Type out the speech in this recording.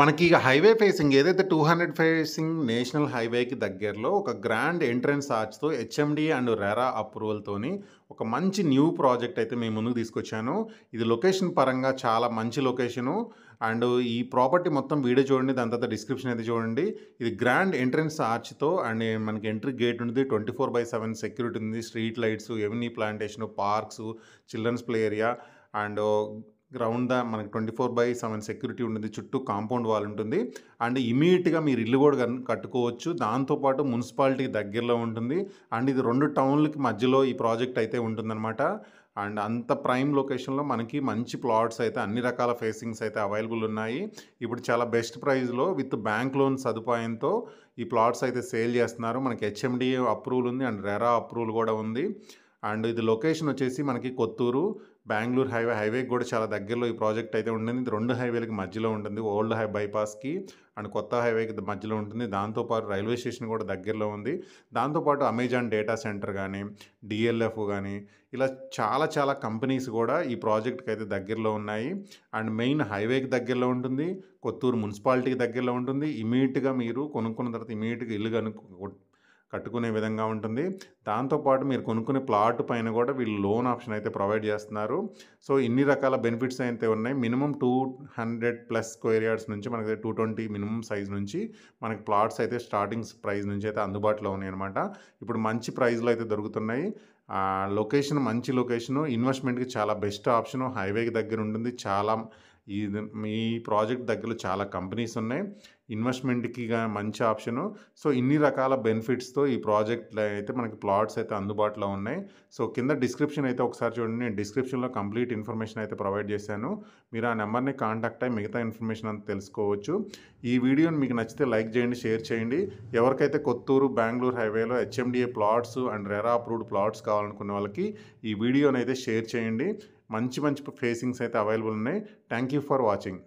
మనకి highway facing ఏదైతే two hundred facing national హైవేకి దగ్గరలో ఒక గ్రాండ్ ఎంట్రన్స్ ఆర్చ్తో హెచ్ఎండి అండ్ రెరా అప్రూవల్తోని ఒక మంచి న్యూ ప్రాజెక్ట్ అయితే మేము ముందుకు తీసుకొచ్చాను ఇది లొకేషన్ పరంగా చాలా మంచి లొకేషను అండ్ ఈ ప్రాపర్టీ మొత్తం వీడియో చూడండి దాని తర్వాత డిస్క్రిప్షన్ అయితే చూడండి ఇది గ్రాండ్ ఎంట్రన్స్ ఆర్చ్తో అండ్ మనకి ఎంట్రీ గేట్ ఉంది twenty four by seven security ఉంది street lights avenue plantation parks children's play area and ground దా మనకి twenty four by seven security ఉంటుంది చుట్టూ కాంపౌండ్ వాల్ ఉంటుంది అండ్ ఇమీడియట్గా మీరు ఇల్లు కూడా కట్టుకోవచ్చు దాంతోపాటు మున్సిపాలిటీకి దగ్గరలో ఉంటుంది అండ్ ఇది రెండు టౌన్లకి మధ్యలో ఈ ప్రాజెక్ట్ అయితే ఉంటుందన్నమాట అండ్ అంత ప్రైమ్ లొకేషన్లో మనకి మంచి ప్లాట్స్ అయితే అన్ని రకాల ఫేసింగ్స్ అయితే అవైలబుల్ ఉన్నాయి ఇప్పుడు చాలా బెస్ట్ ప్రైస్లో విత్ బ్యాంక్ లోన్ సదుపాయంతో ఈ ప్లాట్స్ అయితే సేల్ చేస్తున్నారు మనకి హెచ్ఎండిఏ అప్రూవల్ ఉంది అండ్ రెరా అప్రూవల్ కూడా ఉంది అండ్ ఇది లొకేషన్ వచ్చేసి మనకి కొత్తూరు బెంగళూరు హైవే హైవేకి కూడా చాలా దగ్గరలో ఈ ప్రాజెక్ట్ అయితే ఉంటుంది ఇది రెండు హైవేలకి మధ్యలో ఉంటుంది ఓల్డ్ హై బైపాస్కి అండ్ కొత్త హైవేకి మధ్యలో ఉంటుంది దాంతోపాటు రైల్వే స్టేషన్ కూడా దగ్గరలో ఉంది దాంతోపాటు అమెజాన్ డేటా సెంటర్ కానీ డిఎల్ఎఫ్ కానీ ఇలా చాలా చాలా కంపెనీస్ కూడా ఈ ప్రాజెక్ట్కి అయితే దగ్గరలో ఉన్నాయి అండ్ మెయిన్ హైవేకి దగ్గరలో ఉంటుంది కొత్తూరు మున్సిపాలిటీకి దగ్గరలో ఉంటుంది ఇమీడియట్గా మీరు కొనుక్కున్న తర్వాత ఇమీడియట్గా ఇల్లు కనుక్కో కట్టుకునే విధంగా ఉంటుంది దాంతోపాటు మీరు కొనుక్కునే ప్లాట్ పైన కూడా వీళ్ళు లోన్ ఆప్షన్ అయితే ప్రొవైడ్ చేస్తున్నారు సో ఇన్ని రకాల బెనిఫిట్స్ అయితే ఉన్నాయి minimum two hundred plus square yards నుంచి మనకి టూ ట్వంటీ మినిమం సైజ్ నుంచి మనకి ప్లాట్స్ అయితే స్టార్టింగ్స్ ప్రైస్ నుంచి అయితే అందుబాటులో ఉన్నాయి అనమాట ఇప్పుడు మంచి ప్రైస్లో అయితే దొరుకుతున్నాయి లొకేషన్ మంచి లొకేషను ఇన్వెస్ట్మెంట్కి చాలా బెస్ట్ ఆప్షను హైవేకి దగ్గర ఉంటుంది చాలా ఇది ఈ ప్రాజెక్ట్ దగ్గరలో చాలా కంపెనీస్ ఉన్నాయి ఇన్వెస్ట్మెంట్కి మంచి ఆప్షను సో ఇన్ని రకాల బెనిఫిట్స్తో ఈ ప్రాజెక్ట్లో అయితే మనకి ప్లాట్స్ అయితే అందుబాటులో ఉన్నాయి సో కింద డిస్క్రిప్షన్ అయితే ఒకసారి చూడండి నేను డిస్క్రిప్షన్లో కంప్లీట్ ఇన్ఫర్మేషన్ అయితే ప్రొవైడ్ చేశాను మీరు ఆ నెంబర్ని కాంటాక్ట్ అయ్యి మిగతా ఇన్ఫర్మేషన్ అంతా తెలుసుకోవచ్చు ఈ వీడియోని మీకు నచ్చితే లైక్ చేయండి షేర్ చేయండి ఎవరికైతే కొత్తూరు బెంగళూరు హైవేలో HMDA plots and RERA approved plots కావాలనుకునే వాళ్ళకి ఈ వీడియోని అయితే షేర్ చేయండి మంచి మంచి ఫేసింగ్స్ అయితే అవైలబుల్ ఉన్నాయి థ్యాంక్ యూ ఫర్ వాచింగ్